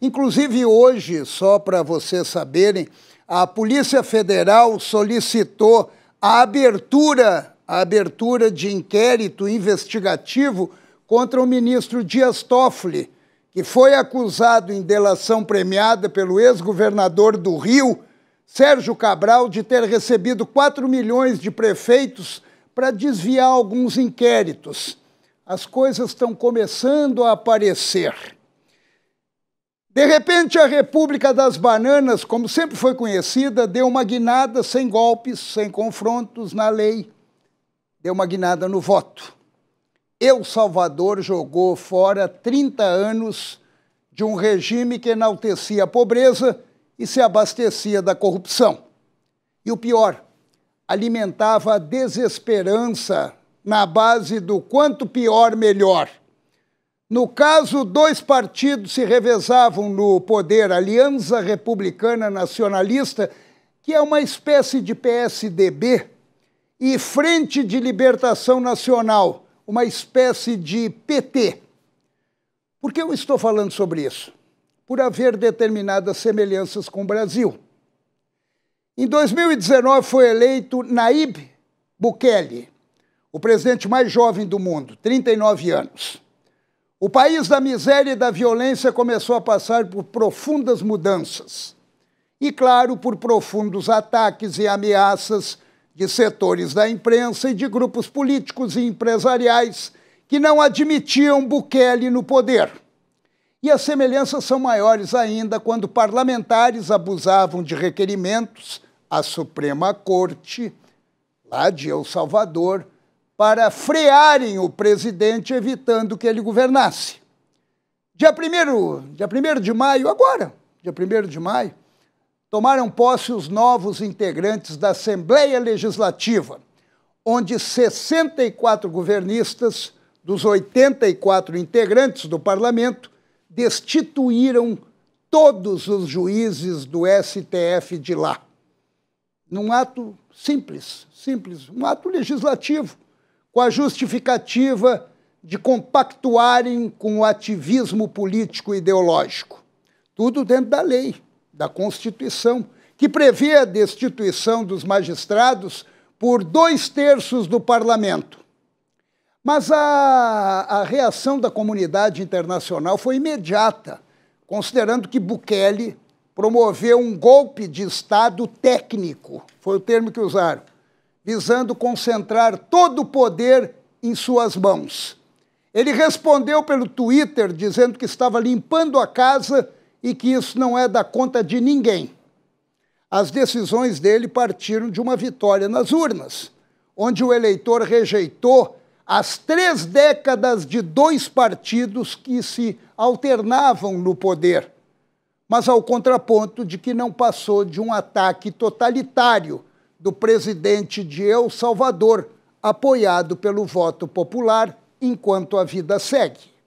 Inclusive hoje, só para vocês saberem, a Polícia Federal solicitou a abertura, a abertura de inquérito investigativo contra o ministro Dias Toffoli, que foi acusado em delação premiada pelo ex-governador do Rio, Sérgio Cabral, de ter recebido 4 milhões de prefeitos para desviar alguns inquéritos. As coisas estão começando a aparecer. De repente, a República das Bananas, como sempre foi conhecida, deu uma guinada sem golpes, sem confrontos na lei, deu uma guinada no voto. El Salvador jogou fora 30 anos de um regime que enaltecia a pobreza e se abastecia da corrupção. E o pior, alimentava a desesperança na base do quanto pior, melhor. No caso, dois partidos se revezavam no poder: Aliança Republicana Nacionalista, que é uma espécie de PSDB, e Frente de Libertação Nacional, uma espécie de PT. Por que eu estou falando sobre isso? Por haver determinadas semelhanças com o Brasil. Em 2019 foi eleito Naib Bukele, o presidente mais jovem do mundo, 39 anos o país da miséria e da violência começou a passar por profundas mudanças e, claro, por profundos ataques e ameaças de setores da imprensa e de grupos políticos e empresariais que não admitiam Bukele no poder. E as semelhanças são maiores ainda quando parlamentares abusavam de requerimentos à Suprema Corte, lá de El Salvador, para frearem o presidente, evitando que ele governasse. Dia 1 dia primeiro de maio, agora, dia 1 de maio, tomaram posse os novos integrantes da Assembleia Legislativa, onde 64 governistas dos 84 integrantes do parlamento destituíram todos os juízes do STF de lá. Num ato simples, simples, um ato legislativo com a justificativa de compactuarem com o ativismo político ideológico. Tudo dentro da lei, da Constituição, que prevê a destituição dos magistrados por dois terços do parlamento. Mas a, a reação da comunidade internacional foi imediata, considerando que Bukele promoveu um golpe de Estado técnico foi o termo que usaram visando concentrar todo o poder em suas mãos. Ele respondeu pelo Twitter dizendo que estava limpando a casa e que isso não é da conta de ninguém. As decisões dele partiram de uma vitória nas urnas, onde o eleitor rejeitou as três décadas de dois partidos que se alternavam no poder, mas ao contraponto de que não passou de um ataque totalitário do presidente de El Salvador, apoiado pelo voto popular, enquanto a vida segue.